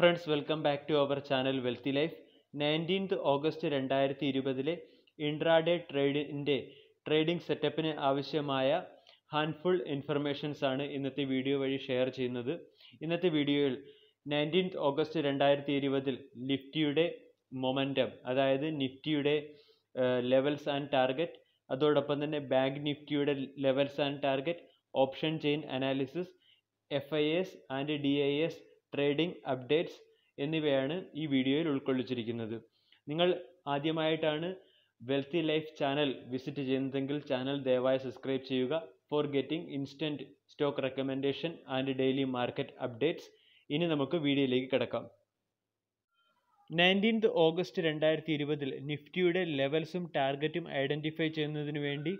friends welcome back to our channel wealthy life nineteenth August രണ്ടായിരത്തി ഇരുപതിലെ intraday ട്രേഡിൻ്റെ trading സെറ്റപ്പിന് ആവശ്യമായ handful informations ആണ് ഇന്നത്തെ വീഡിയോ വഴി ഷെയർ ചെയ്യുന്നത് ഇന്നത്തെ വീഡിയോയിൽ നയൻറ്റീൻത് ഓഗസ്റ്റ് രണ്ടായിരത്തി ഇരുപതിൽ നിഫ്റ്റിയുടെ മൊമെൻറ്റം അതായത് നിഫ്റ്റിയുടെ ലെവൽസ് ആൻഡ് ടാർഗറ്റ് അതോടൊപ്പം തന്നെ ബാങ്ക് നിഫ്റ്റിയുടെ levels and target option chain analysis F I S and D I S trading updates എന്നിവയാണ് ഈ വീഡിയോയിൽ ഉൾക്കൊള്ളിച്ചിരിക്കുന്നത് നിങ്ങൾ ആദ്യമായിട്ടാണ് വെൽത്തി ലൈഫ് ചാനൽ വിസിറ്റ് ചെയ്യുന്നതെങ്കിൽ ചാനൽ ദയവായി സബ്സ്ക്രൈബ് ചെയ്യുക for getting instant stock recommendation and daily market updates ഇനി നമുക്ക് വീഡിയോയിലേക്ക് കിടക്കാം നയൻറ്റീൻത് ഓഗസ്റ്റ് രണ്ടായിരത്തി ഇരുപതിൽ നിഫ്റ്റിയുടെ ലെവൽസും ടാർഗറ്റും ഐഡൻറ്റിഫൈ ചെയ്യുന്നതിന് വേണ്ടി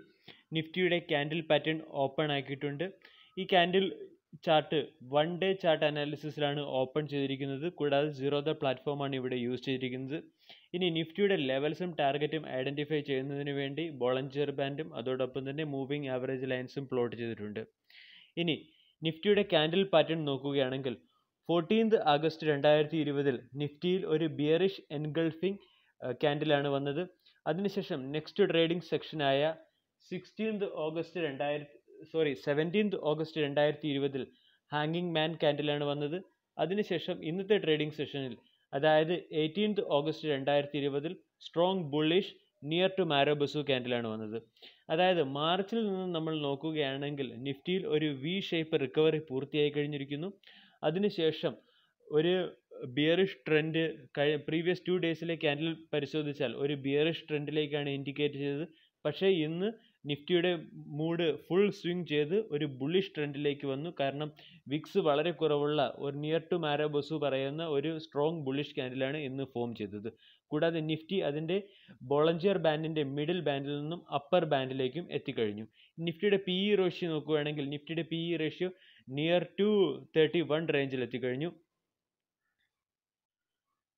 നിഫ്റ്റിയുടെ ക്യാൻഡിൽ പാറ്റേൺ ഓപ്പൺ ആക്കിയിട്ടുണ്ട് ഈ candle chart one day chart അനാലിസിസിലാണ് ഓപ്പൺ ചെയ്തിരിക്കുന്നത് കൂടാതെ ദ പ്ലാറ്റ്ഫോമാണ് ഇവിടെ യൂസ് ചെയ്തിരിക്കുന്നത് ഇനി നിഫ്റ്റിയുടെ ലെവൽസും ടാർഗറ്റും ഐഡൻറ്റിഫൈ ചെയ്യുന്നതിന് വേണ്ടി ബോളഞ്ചർ ബാൻഡും അതോടൊപ്പം തന്നെ മൂവിങ് ആവറേജ് ലൈൻസും പ്ലോട്ട് ചെയ്തിട്ടുണ്ട് ഇനി നിഫ്റ്റിയുടെ കാൻഡിൽ പാറ്റേൺ നോക്കുകയാണെങ്കിൽ ഫോർട്ടീൻത് ആഗസ്റ്റ് രണ്ടായിരത്തി ഇരുപതിൽ നിഫ്റ്റിയിൽ ഒരു ബിയറിഷ് എൻഗൾഫിംഗ് ക്യാൻഡിലാണ് വന്നത് അതിനുശേഷം നെക്സ്റ്റ് ട്രേഡിംഗ് സെക്ഷനായ സിക്സ്റ്റീൻത് ഓഗസ്റ്റ് രണ്ടായിരത്തി സോറി സെവൻറ്റീൻത് ഓഗസ്റ്റ് രണ്ടായിരത്തി ഇരുപതിൽ ഹാങ്ങിങ് മാൻ കാൻഡിലാണ് വന്നത് അതിനുശേഷം ഇന്നത്തെ ട്രേഡിംഗ് സെഷനിൽ അതായത് എയ്റ്റീൻത് ഓഗസ്റ്റ് രണ്ടായിരത്തി ഇരുപതിൽ strong bullish near to marubozu കാൻഡിലാണ് വന്നത് അതായത് മാർച്ചിൽ നിന്ന് നമ്മൾ നോക്കുകയാണെങ്കിൽ നിഫ്റ്റിയിൽ ഒരു വി ഷേപ്പ് റിക്കവറി പൂർത്തിയായി കഴിഞ്ഞിരിക്കുന്നു അതിനുശേഷം ഒരു ബിയറിഷ് ട്രെൻഡ് കഴി പ്രീവിയസ് ടു ഡേയ്സിലെ ക്യാൻഡിൽ പരിശോധിച്ചാൽ ഒരു ബിയറിഷ് ട്രെൻഡിലേക്കാണ് ഇൻഡിക്കേറ്റ് ചെയ്തത് പക്ഷേ ഇന്ന് നിഫ്റ്റിയുടെ മൂഡ് ഫുൾ സ്വിങ് ചെയ്ത് ഒരു ബുള്ളിഷ് ട്രെൻഡിലേക്ക് വന്നു കാരണം വിക്സ് വളരെ കുറവുള്ള ഒരു നിയർ ടു മാരബോസു പറയുന്ന ഒരു സ്ട്രോങ് ബുള്ളിഷ് ക്യാൻഡിലാണ് ഇന്ന് ഫോം ചെയ്തത് കൂടാതെ നിഫ്റ്റി അതിൻ്റെ ബോളഞ്ചിയർ ബാൻഡിൻ്റെ മിഡിൽ ബാൻഡിൽ നിന്നും അപ്പർ ബാൻഡിലേക്കും എത്തിക്കഴിഞ്ഞു നിഫ്റ്റിയുടെ പി ഇ റേഷ്യോ നോക്കുകയാണെങ്കിൽ നിഫ്റ്റിയുടെ P E ratio near to thirty one റേഞ്ചിൽ എത്തിക്കഴിഞ്ഞു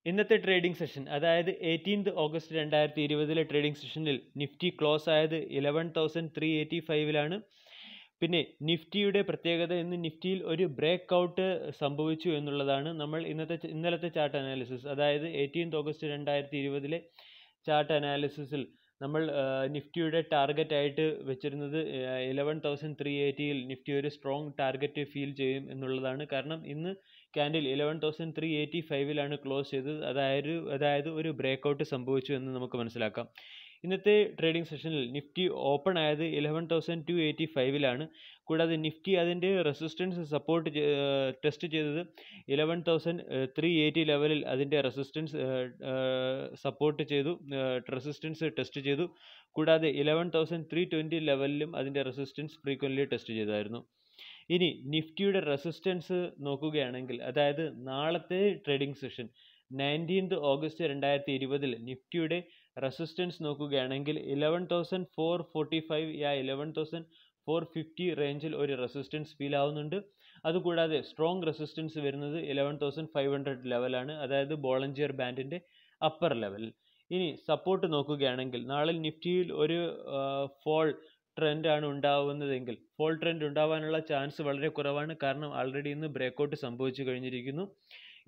ഇന്നത്തെ ട്രേഡിംഗ് സെഷൻ അതായത് എയ്റ്റീൻത് ഓഗസ്റ്റ് രണ്ടായിരത്തി ഇരുപതിലെ ട്രേഡിംഗ് സെഷനിൽ നിഫ്റ്റി ക്ലോസ് ആയത് ഇലവൻ തൗസൻഡ് ത്രീ എയ്റ്റി ഫൈവിലാണ് പിന്നെ നിഫ്റ്റിയുടെ പ്രത്യേകത ഇന്ന് നിഫ്റ്റിയിൽ ഒരു ബ്രേക്ക് ഔട്ട് സംഭവിച്ചു എന്നുള്ളതാണ് നമ്മൾ ഇന്നത്തെ ഇന്നലത്തെ ചാർട്ട് അനാലിസിസ് അതായത് എയ്റ്റീൻത് ഓഗസ്റ്റ് രണ്ടായിരത്തി ഇരുപതിലെ ചാർട്ട് അനാലിസിസിൽ നമ്മൾ നിഫ്റ്റിയുടെ ടാർഗറ്റ് ആയിട്ട് വെച്ചിരുന്നത് ഇലവൻ തൗസൻഡ് ത്രീ എയ്റ്റിയിൽ നിഫ്റ്റി ഒരു സ്ട്രോങ് ടാർഗറ്റ് ഫീൽ ചെയ്യും എന്നുള്ളതാണ് കാരണം ഇന്ന് candle eleven thousand three eighty ഫൈവിലാണ് ക്ലോസ് ചെയ്തത് അതായത് അതായത് ഒരു ബ്രേക്ക് ഔട്ട് സംഭവിച്ചു എന്ന് നമുക്ക് മനസ്സിലാക്കാം ഇന്നത്തെ ട്രേഡിംഗ് സെഷനിൽ നിഫ്റ്റി ഓപ്പൺ ആയത് ഇലവൻ തൗസൻഡ് ടു എയ്റ്റി ഫൈവിലാണ് കൂടാതെ നിഫ്റ്റി അതിൻ്റെ റെസിസ്റ്റൻസ് സപ്പോർട്ട് ടെസ്റ്റ് ചെയ്തത് ഇലവൻ തൗസൻഡ് ത്രീ എയ്റ്റി ലെവലിൽ അതിൻ്റെ റെസിസ്റ്റൻസ് സപ്പോർട്ട് ചെയ്തു റെസിസ്റ്റൻസ് ടെസ്റ്റ് ചെയ്തു കൂടാതെ ഇലവൻ തൗസൻഡ് ത്രീ ട്വൻറ്റി ലെവലിലും അതിൻ്റെ റെസിസ്റ്റൻസ് ഫ്രീക്വൻ്റ്ലി ടെസ്റ്റ് ചെയ്തായിരുന്നു ഇനി നിഫ്റ്റിയുടെ റെസിസ്റ്റൻസ് നോക്കുകയാണെങ്കിൽ അതായത് നാളത്തെ ട്രേഡിംഗ് സെഷൻ നയൻറ്റീൻത് ഓഗസ്റ്റ് രണ്ടായിരത്തി ഇരുപതിൽ നിഫ്റ്റിയുടെ റെസിസ്റ്റൻസ് നോക്കുകയാണെങ്കിൽ eleven thousand four forty five യാ ഇലവൻ തൗസൻഡ് ഫോർ ഫിഫ്റ്റി റേഞ്ചിൽ ഒരു റെസിസ്റ്റൻസ് ഫീൽ ആവുന്നുണ്ട് അതുകൂടാതെ സ്ട്രോങ് റെസിസ്റ്റൻസ് വരുന്നത് ഇലവൻ തൗസൻഡ് ഫൈവ് ഹൺഡ്രഡ് ലെവലാണ് അതായത് ബോളഞ്ചിയർ ബാൻഡിൻ്റെ അപ്പർ ലെവൽ ഇനി സപ്പോർട്ട് നോക്കുകയാണെങ്കിൽ നാളെ നിഫ്റ്റിയിൽ ഒരു ഫോൾ ട്രെൻഡ് ആണ് ഉണ്ടാവുന്നതെങ്കിൽ ഫോൾ ട്രെൻഡ് ഉണ്ടാവാനുള്ള ചാൻസ് വളരെ കുറവാണ് കാരണം ആൾറെഡി ഇന്ന് ബ്രേക്കൗട്ട് സംഭവിച്ചു കഴിഞ്ഞിരിക്കുന്നു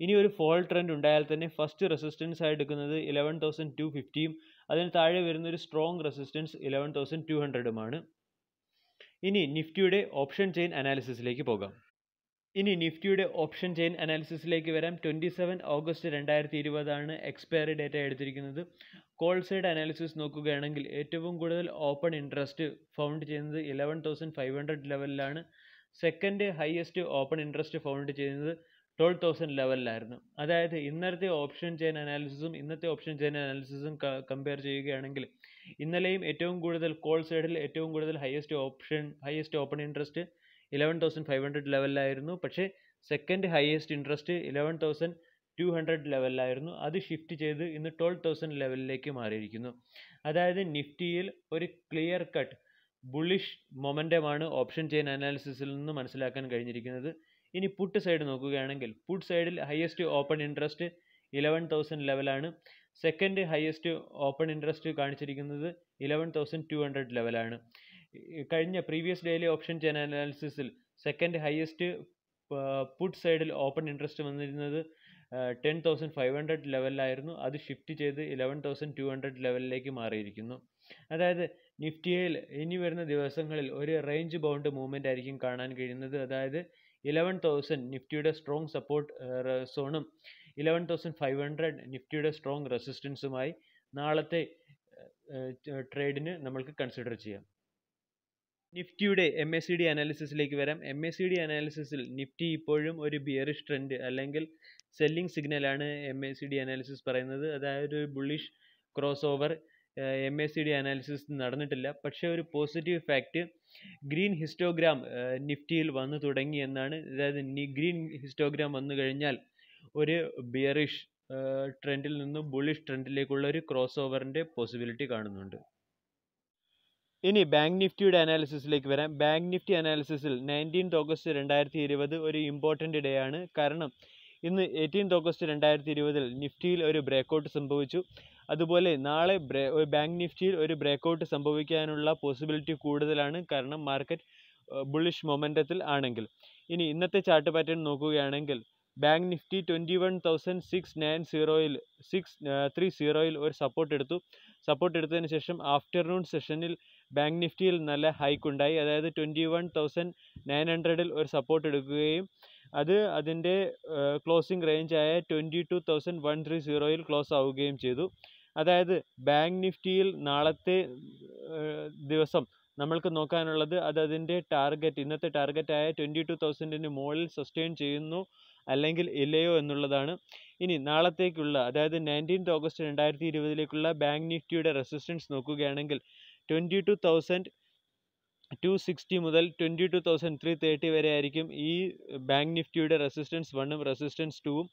ഇനി ഒരു ഫോൾ ട്രെൻഡ് ഉണ്ടായാൽ തന്നെ ഫസ്റ്റ് റെസിസ്റ്റൻസ് ആയി എടുക്കുന്നത് ഇലവൻ തൗസൻഡ് ടു ഫിഫ്റ്റിയും അതിന് താഴെ വരുന്ന ഒരു strong resistance eleven thousand two ഹൺഡ്രഡുമാണ് ഇനി നിഫ്റ്റിയുടെ ഓപ്ഷൻ ചെയിൻ അനാലിസിസിലേക്ക് പോകാം ഇനി നിഫ്റ്റിയുടെ ഓപ്ഷൻ ചെയിൻ അനാലിസിസിലേക്ക് വരാം ട്വൻറ്റി സെവൻ ഓഗസ്റ്റ് രണ്ടായിരത്തി ഇരുപതാണ് എക്സ്പയറി ഡേറ്റ എടുത്തിരിക്കുന്നത് കോൾ സൈഡ് അനാലിസിസ് നോക്കുകയാണെങ്കിൽ ഏറ്റവും കൂടുതൽ ഓപ്പൺ ഇൻട്രസ്റ്റ് ഫൗണ്ട് ചെയ്യുന്നത് ഇലവൻ തൗസൻഡ് ഫൈവ് ഹൺഡ്രഡ് ലെവലിലാണ് second highest open interest found ചെയ്യുന്നത് ട്വൽവ് തൗസൻഡ് ലെവലിലായിരുന്നു അതായത് ഇന്നത്തെ ഓപ്ഷൻ ചെയിൻ അനാലിസിസും ഇന്നത്തെ ഓപ്ഷൻ ചെയിൻ അനാലിസിസും കമ്പയർ ചെയ്യുകയാണെങ്കിൽ ഇന്നലെയും ഏറ്റവും കൂടുതൽ കോൾ സൈഡിൽ ഏറ്റവും കൂടുതൽ highest option highest open interest eleven thousand five hundred ലെവലിലായിരുന്നു പക്ഷേ second highest interest eleven thousand two hundred ലെവലിലായിരുന്നു അത് ഷിഫ്റ്റ് ചെയ്ത് ഇന്ന് ട്വൽവ് തൗസൻഡ് ലെവലിലേക്ക് മാറിയിരിക്കുന്നു അതായത് നിഫ്റ്റിയിൽ ഒരു ക്ലിയർ കട്ട് ബുളിഷ് മൊമെൻ്റമാണ് ഓപ്ഷൻ ചെയിൻ അനാലിസിസിൽ നിന്ന് മനസ്സിലാക്കാൻ കഴിഞ്ഞിരിക്കുന്നത് ഇനി പുട്ട് സൈഡ് നോക്കുകയാണെങ്കിൽ പുട്ട് സൈഡിൽ highest open interest eleven thousand ലെവലാണ് സെക്കൻഡ് ഹയസ്റ്റ് ഓപ്പൺ ഇൻട്രസ്റ്റ് കാണിച്ചിരിക്കുന്നത് ഇലവൻ തൗസൻഡ് ടു ഹൺഡ്രഡ് ലെവലാണ് കഴിഞ്ഞ പ്രീവിയസ് ഡെയിലി ഓപ്ഷൻ ചെയിൻ അനാലിസിസിൽ സെക്കൻഡ് ഹയസ്റ്റ് പുട്ട് സൈഡിൽ ഓപ്പൺ ഇൻട്രസ്റ്റ് വന്നിരുന്നത് ടെൻ തൗസൻഡ് ഫൈവ് ഹൺഡ്രഡ് ലെവലിലായിരുന്നു അത് ഷിഫ്റ്റ് ചെയ്ത് ഇലവൻ തൗസൻഡ് ടു ഹൺഡ്രഡ് ലെവലിലേക്ക് മാറിയിരിക്കുന്നു അതായത് നിഫ്റ്റിയിൽ ഇനി വരുന്ന ദിവസങ്ങളിൽ ഒരു റേഞ്ച് ബൗണ്ട് മൂവ്മെൻ്റ് ആയിരിക്കും കാണാൻ കഴിയുന്നത് അതായത് ഇലവൻ തൗസൻഡ് നിഫ്റ്റിയുടെ സ്ട്രോങ് സപ്പോർട്ട് സോണും ഇലവൻ തൗസൻഡ് ഫൈവ് ഹൺഡ്രഡ് നിഫ്റ്റിയുടെ സ്ട്രോങ് റെസിസ്റ്റൻസുമായി നാളത്തെ ട്രേഡിന് നമ്മൾക്ക് കൺസിഡർ ചെയ്യാം നിഫ്റ്റിയുടെ എം എസ് സി ഡി അനാലിസിസിലേക്ക് വരാം എം എസ് സി ഡി അനാലിസിസിൽ നിഫ്റ്റി ഇപ്പോഴും ഒരു ബിയറിഷ് ട്രെൻഡ് അല്ലെങ്കിൽ സെല്ലിംഗ് സിഗ്നലാണ് M S C D analysis പറയുന്നത് അതായത് ഒരു bullish crossover M S C D analysis നടന്നിട്ടില്ല പക്ഷേ ഒരു പോസിറ്റീവ് ഫാക്റ്റ് ഗ്രീൻ ഹിസ്റ്റോഗ്രാം നിഫ്റ്റിയിൽ വന്നു തുടങ്ങി എന്നാണ് അതായത് ഗ്രീൻ ഹിസ്റ്റോഗ്രാം വന്നു കഴിഞ്ഞാൽ ഒരു ബിയറിഷ് ട്രെൻഡിൽ നിന്ന് ബുള്ളിഷ് ട്രെൻഡിലേക്കുള്ള ഒരു ക്രോസ് ഓവറിൻ്റെ പോസിബിലിറ്റി കാണുന്നുണ്ട് ഇനി ബാങ്ക് നിഫ്റ്റിയുടെ അനാലിസിസിലേക്ക് വരാം ബാങ്ക് നിഫ്റ്റി അനാലിസിസിൽ നയൻറ്റീൻത് ഓഗസ്റ്റ് രണ്ടായിരത്തി ഇരുപത് ഒരു ഇമ്പോർട്ടൻ്റ് ഡേ ആണ് കാരണം ഇന്ന് എയ്റ്റീൻത് ഓഗസ്റ്റ് രണ്ടായിരത്തി ഇരുപതിൽ നിഫ്റ്റിയിൽ ഒരു ബ്രേക്കൗട്ട് സംഭവിച്ചു അതുപോലെ നാളെ ബാങ്ക് നിഫ്റ്റിയിൽ ഒരു ബ്രേക്കൗട്ട് സംഭവിക്കാനുള്ള പോസിബിലിറ്റി കൂടുതലാണ് കാരണം മാർക്കറ്റ് ബുള്ളിഷ് മൊമെൻറ്റത്തിൽ ആണെങ്കിൽ ഇനി ഇന്നത്തെ ചാർട്ട് പാറ്റേൺ നോക്കുകയാണെങ്കിൽ bank Nifty twenty one thousand six nine സീറോയിൽ സിക്സ് ത്രീ സീറോയിൽ ഒരു സപ്പോർട്ട് എടുത്തു സപ്പോർട്ട് എടുത്തതിന് ശേഷം ആഫ്റ്റർനൂൺ സെഷനിൽ ബാങ്ക് നിഫ്റ്റിയിൽ നല്ല ഹൈക്ക് ഉണ്ടായി അതായത് ട്വൻറ്റി വൺ തൗസൻഡ് നയൻ ഹൺഡ്രഡിൽ ഒരു സപ്പോർട്ട് എടുക്കുകയും അത് അതിൻ്റെ ക്ലോസിംഗ് റേഞ്ചായ twenty two thousand one three സീറോയിൽ ക്ലോസ് ആവുകയും ചെയ്തു അതായത് ബാങ്ക് നിഫ്റ്റിയിൽ നാളത്തെ ദിവസം നമ്മൾക്ക് നോക്കാനുള്ളത് അത് അതിൻ്റെ ടാർഗറ്റ് ഇന്നത്തെ ടാർഗറ്റായ ട്വൻറ്റി ടു തൗസൻഡിന് മുകളിൽ സസ്റ്റെയിൻ ചെയ്യുന്നു അല്ലെങ്കിൽ ഇല്ലയോ എന്നുള്ളതാണ് ഇനി നാളത്തേക്കുള്ള അതായത് നയൻറ്റീൻത് ഓഗസ്റ്റ് രണ്ടായിരത്തി ഇരുപതിലേക്കുള്ള ബാങ്ക് നിഫ്റ്റിയുടെ റെസിസ്റ്റൻസ് നോക്കുകയാണെങ്കിൽ twenty two thousand two sixty മുതൽ twenty two thousand three thirty വരെ ആയിരിക്കും ഈ ബാങ്ക് നിഫ്റ്റിയുടെ റെസിസ്റ്റൻസ് വണ്ണും റെസിസ്റ്റൻസ് ടുവും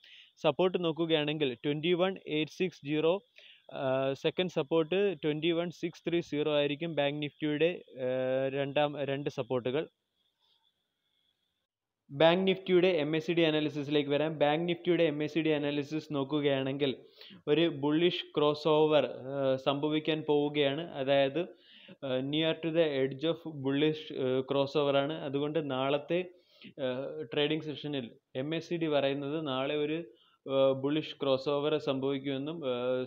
സപ്പോർട്ട് നോക്കുകയാണെങ്കിൽ twenty one eight six zero second support twenty one six three zero ആയിരിക്കും ബാങ്ക് നിഫ്റ്റിയുടെ രണ്ടാം രണ്ട് സപ്പോർട്ടുകൾ ബാങ്ക് നിഫ്റ്റിയുടെ എം എസ് സി ഡി അനാലിസിസിലേക്ക് വരാം ബാങ്ക് നിഫ്റ്റിയുടെ M S C D analysis നോക്കുകയാണെങ്കിൽ ഒരു ബുള്ളിഷ് ക്രോസ് ഓവർ സംഭവിക്കാൻ പോവുകയാണ് അതായത് near to the edge of bullish cross ഓവറാണ് അതുകൊണ്ട് നാളത്തെ ട്രേഡിംഗ് സെഷനിൽ എം എസ് സി ഡി പറയുന്നത് നാളെ ഒരു ബുള്ളിഷ് ക്രോസ് ഓവർ സംഭവിക്കുമെന്നും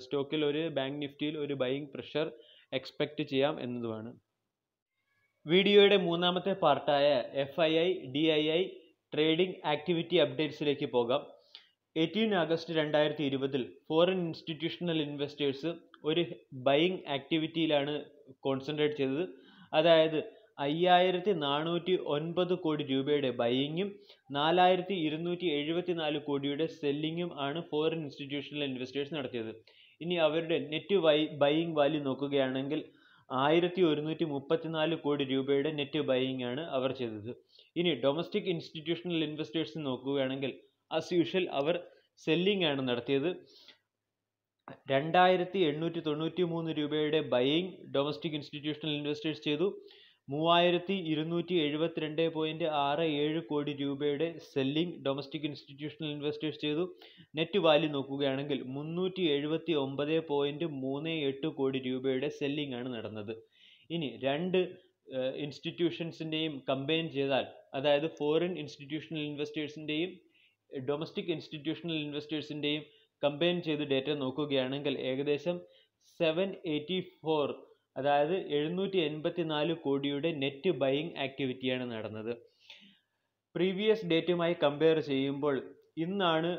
സ്റ്റോക്കിൽ ഒരു ബാങ്ക് നിഫ്റ്റിയിൽ ഒരു ബൈങ് പ്രഷർ എക്സ്പെക്റ്റ് ചെയ്യാം എന്നതുമാണ് വീഡിയോയുടെ മൂന്നാമത്തെ പാർട്ടായ F I I D I I trading activity അപ്ഡേറ്റ്സിലേക്ക് പോകാം എയ്റ്റീൻ ആഗസ്റ്റ് രണ്ടായിരത്തി ഇരുപതിൽ ഫോറിൻ ഇൻസ്റ്റിറ്റ്യൂഷണൽ ഇൻവെസ്റ്റേഴ്സ് ഒരു ബൈയിങ് ആക്ടിവിറ്റിയിലാണ് കോൺസെൻട്രേറ്റ് ചെയ്തത് അതായത് അയ്യായിരത്തി നാനൂറ്റി ഒൻപത് കോടി രൂപയുടെ ബൈയിങ്ങും നാലായിരത്തി ഇരുന്നൂറ്റി എഴുപത്തി നാല് കോടിയുടെ സെല്ലിങ്ങും ആണ് ഫോറിൻ ഇൻസ്റ്റിറ്റ്യൂഷണൽ ഇൻവെസ്റ്റേഴ്സ് നടത്തിയത് ഇനി അവരുടെ നെറ്റ് വൈ ബൈയിങ് വാല്യൂ നോക്കുകയാണെങ്കിൽ ആയിരത്തി ഒരുന്നൂറ്റി മുപ്പത്തിനാല് കോടി രൂപയുടെ നെറ്റ് ബൈയിങ് ആണ് അവർ ചെയ്തത് ഇനി ഡൊമസ്റ്റിക് ഇൻസ്റ്റിറ്റ്യൂഷണൽ ഇൻവെസ്റ്റേഴ്സ് നോക്കുകയാണെങ്കിൽ ആസ് യൂഷ്വൽ അവർ സെല്ലിംഗ് ആണ് നടത്തിയത് രണ്ടായിരത്തി എണ്ണൂറ്റി തൊണ്ണൂറ്റി മൂന്ന് രൂപയുടെ ബൈയിങ് ഡൊമസ്റ്റിക് ഇൻസ്റ്റിറ്റ്യൂഷണൽ ഇൻവെസ്റ്റേഴ്സ് ചെയ്തു മൂവായിരത്തി ഇരുന്നൂറ്റി എഴുപത്തിരണ്ട് പോയിൻറ്റ് ആറ് ഏഴ് കോടി രൂപയുടെ സെല്ലിംഗ് ഡൊമസ്റ്റിക് ഇൻസ്റ്റിറ്റ്യൂഷണൽ ഇൻവെസ്റ്റേഴ്സ് ചെയ്തു നെറ്റ് വാല്യൂ നോക്കുകയാണെങ്കിൽ മുന്നൂറ്റി എഴുപത്തി ഒമ്പത് പോയിൻറ്റ് മൂന്ന് എട്ട് കോടി രൂപയുടെ സെല്ലിംഗ് ആണ് നടന്നത് ഇനി രണ്ട് ഇൻസ്റ്റിറ്റ്യൂഷൻസിൻ്റെയും കമ്പയിൻ ചെയ്താൽ അതായത് ഫോറിൻ ഇൻസ്റ്റിറ്റ്യൂഷണൽ ഇൻവെസ്റ്റേഴ്സിൻ്റെയും ഡൊമസ്റ്റിക് ഇൻസ്റ്റിറ്റ്യൂഷണൽ ഇൻവെസ്റ്റേഴ്സിൻ്റെയും കമ്പൈൻ ചെയ്ത് ഡേറ്റ നോക്കുകയാണെങ്കിൽ ഏകദേശം സെവൻ എയ്റ്റി ഫോർ അതായത് എഴുന്നൂറ്റി എൺപത്തി നാല് കോടിയുടെ നെറ്റ് ബൈയിങ് ആക്ടിവിറ്റിയാണ് നടന്നത് പ്രീവിയസ് ഡേറ്റുമായി കമ്പയർ ചെയ്യുമ്പോൾ ഇന്നാണ്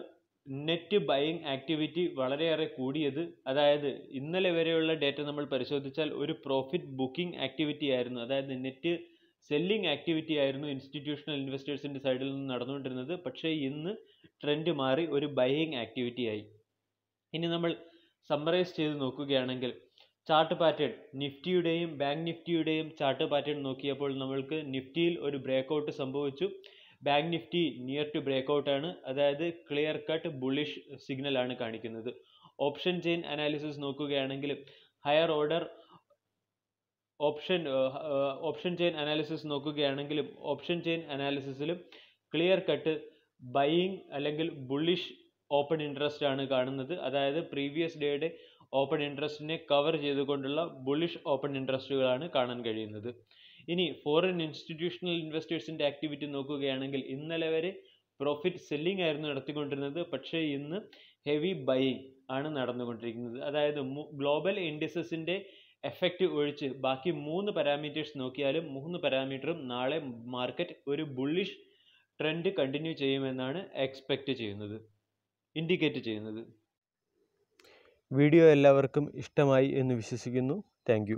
നെറ്റ് ബൈയിങ് ആക്ടിവിറ്റി വളരെയേറെ കൂടിയത് അതായത് ഇന്നലെ വരെയുള്ള ഡേറ്റ നമ്മൾ പരിശോധിച്ചാൽ ഒരു പ്രോഫിറ്റ് ബുക്കിംഗ് ആക്ടിവിറ്റി ആയിരുന്നു അതായത് നെറ്റ് സെല്ലിംഗ് ആക്ടിവിറ്റി ആയിരുന്നു ഇൻസ്റ്റിറ്റ്യൂഷണൽ ഇൻവെസ്റ്റേഴ്സിൻ്റെ സൈഡിൽ നിന്ന് നടന്നുകൊണ്ടിരുന്നത് പക്ഷേ ഇന്ന് ട്രെൻഡ് മാറി ഒരു ബൈയിങ് ആക്ടിവിറ്റി ആയി ഇനി നമ്മൾ സമ്മറൈസ് ചെയ്ത് നോക്കുകയാണെങ്കിൽ ചാർട്ട് പാറ്റേൺ നിഫ്റ്റിയുടെയും ബാങ്ക് നിഫ്റ്റിയുടെയും ചാർട്ട് പാറ്റേൺ നോക്കിയപ്പോൾ നമ്മൾക്ക് നിഫ്റ്റിയിൽ ഒരു ബ്രേക്കൗട്ട് സംഭവിച്ചു bank Nifty near to breakout ആണ് അതായത് ക്ലിയർ കട്ട് ബുളിഷ് സിഗ്നൽ ആണ് കാണിക്കുന്നത് ഓപ്ഷൻ ചെയിൻ അനാലിസിസ് നോക്കുകയാണെങ്കിൽ higher order option option chain analysis നോക്കുകയാണെങ്കിലും ഓപ്ഷൻ ചെയിൻ അനാലിസിസിലും ക്ലിയർ കട്ട് ബൈയിങ് അല്ലെങ്കിൽ ബുള്ളിഷ് ഓപ്പൺ ഇൻട്രസ്റ്റ് ആണ് കാണുന്നത് അതായത് പ്രീവിയസ് ഡേയുടെ ഓപ്പൺ ഇൻട്രസ്റ്റിനെ കവർ ചെയ്തുകൊണ്ടുള്ള ബുളിഷ് ഓപ്പൺ ഇൻട്രസ്റ്റുകളാണ് കാണാൻ കഴിയുന്നത് ഇനി ഫോറിൻ ഇൻസ്റ്റിറ്റ്യൂഷണൽ ഇൻവെസ്റ്റേഴ്സിൻ്റെ ആക്ടിവിറ്റി നോക്കുകയാണെങ്കിൽ ഇന്നലെ വരെ പ്രോഫിറ്റ് സെല്ലിംഗ് ആയിരുന്നു നടത്തിക്കൊണ്ടിരുന്നത് പക്ഷേ ഇന്ന് ഹെവി ബൈയിങ് ആണ് നടന്നുകൊണ്ടിരിക്കുന്നത് അതായത് ഗ്ലോബൽ ഇൻഡിസസിൻ്റെ എഫക്റ്റ് ഒഴിച്ച് ബാക്കി മൂന്ന് പാരാമീറ്റേഴ്സ് നോക്കിയാലും മൂന്ന് പാരാമീറ്ററും നാളെ മാർക്കറ്റ് ഒരു ബുള്ളിഷ് ട്രെൻഡ് കണ്ടിന്യൂ ചെയ്യുമെന്നാണ് എക്സ്പെക്റ്റ് ചെയ്യുന്നത് ഇൻഡിക്കേറ്റ് ചെയ്യുന്നത് വീഡിയോ എല്ലാവർക്കും ഇഷ്ടമായി എന്ന് വിശ്വസിക്കുന്നു താങ്ക്